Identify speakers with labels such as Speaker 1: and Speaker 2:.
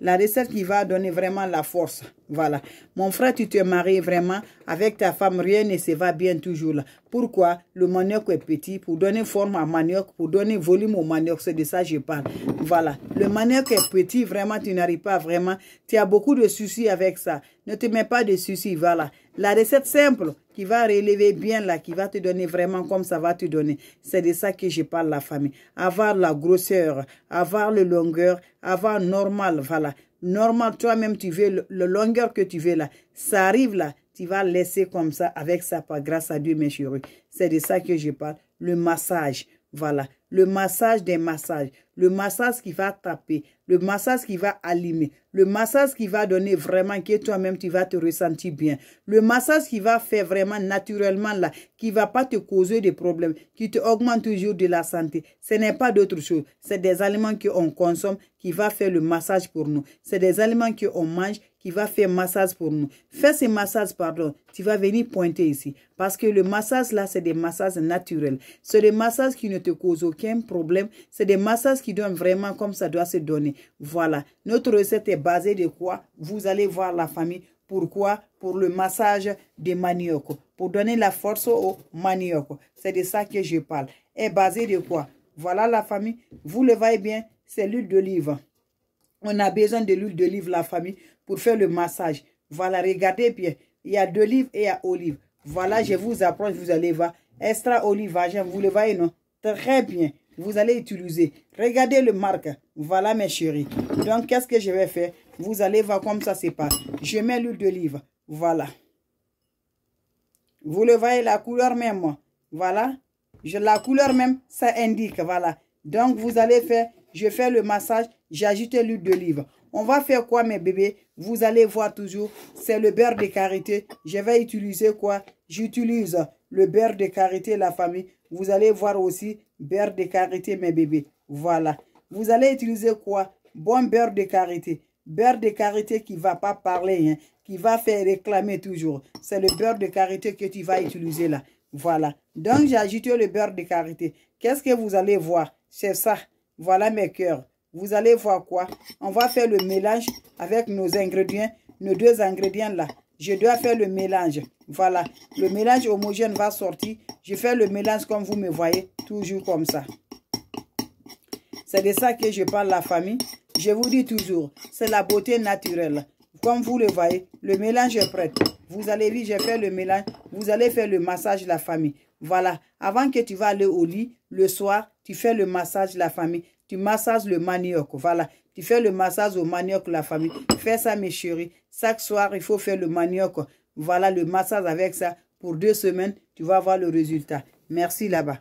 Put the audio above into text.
Speaker 1: la recette qui va donner vraiment la force. Voilà. Mon frère, tu te maries vraiment. Avec ta femme, rien ne se va bien toujours là. Pourquoi Le manioc est petit pour donner forme à manioc, pour donner volume au manioc. C'est de ça que je parle. Voilà. Le manioc est petit, vraiment, tu n'arrives pas vraiment. Tu as beaucoup de soucis avec ça. Ne te mets pas de soucis, voilà. La recette simple qui va relever bien là, qui va te donner vraiment comme ça va te donner. C'est de ça que je parle, la famille. Avoir la grosseur, avoir la longueur, avoir normal, voilà normal, toi-même, tu veux le, longueur que tu veux là. Ça arrive là, tu vas laisser comme ça avec ça, pas grâce à Dieu, mes chéris. C'est de ça que je parle, le massage. Voilà, le massage des massages, le massage qui va taper, le massage qui va allumer, le massage qui va donner vraiment que toi-même tu vas te ressentir bien, le massage qui va faire vraiment naturellement là, qui va pas te causer des problèmes, qui te augmente toujours de la santé. Ce n'est pas d'autre chose, c'est des aliments qu'on consomme qui va faire le massage pour nous. C'est des aliments qu'on mange qui va faire massage pour nous. Fais ces massages, pardon, tu vas venir pointer ici. Parce que le massage là, c'est des massages naturels. C'est des massages qui ne te causent aucun problème. C'est des massages qui donnent vraiment comme ça doit se donner. Voilà. Notre recette est basée de quoi Vous allez voir la famille. Pourquoi Pour le massage des manioc. Pour donner la force au manioc. C'est de ça que je parle. Est basée de quoi Voilà la famille. Vous le voyez bien, c'est l'huile d'olive. On a besoin de l'huile d'olive, la famille, pour faire le massage. Voilà, regardez bien. Il y a d'olive et il y a olive. Voilà, je vous approche, vous allez voir. Extra olive, vous le voyez, non Très bien. Vous allez utiliser. Regardez le marque. Voilà mes chéris. Donc, qu'est-ce que je vais faire? Vous allez voir comme ça se passe. Je mets l'huile d'olive. Voilà. Vous le voyez, la couleur même. Voilà. Je, la couleur même, ça indique. Voilà. Donc, vous allez faire, je fais le massage, j'ajoute l'huile d'olive. On va faire quoi, mes bébés Vous allez voir toujours, c'est le beurre de karité. Je vais utiliser quoi J'utilise le beurre de karité la famille. Vous allez voir aussi beurre de karité mes bébés. Voilà. Vous allez utiliser quoi Bon beurre de karité. Beurre de karité qui ne va pas parler, hein, qui va faire réclamer toujours. C'est le beurre de karité que tu vas utiliser là. Voilà. Donc, j'ai ajouté le beurre de karité. Qu'est-ce que vous allez voir C'est ça. Voilà mes cœurs. Vous allez voir quoi On va faire le mélange avec nos ingrédients, nos deux ingrédients là. Je dois faire le mélange. Voilà, le mélange homogène va sortir. Je fais le mélange comme vous me voyez, toujours comme ça. C'est de ça que je parle la famille. Je vous dis toujours, c'est la beauté naturelle. Comme vous le voyez, le mélange est prêt. Vous allez voir, j'ai fait le mélange. Vous allez faire le massage la famille. Voilà, avant que tu vas aller au lit, le soir, tu fais le massage la famille tu massages le manioc. Voilà, tu fais le massage au manioc, la famille. Fais ça, mes chéris. Chaque soir, il faut faire le manioc. Voilà, le massage avec ça. Pour deux semaines, tu vas voir le résultat. Merci là-bas.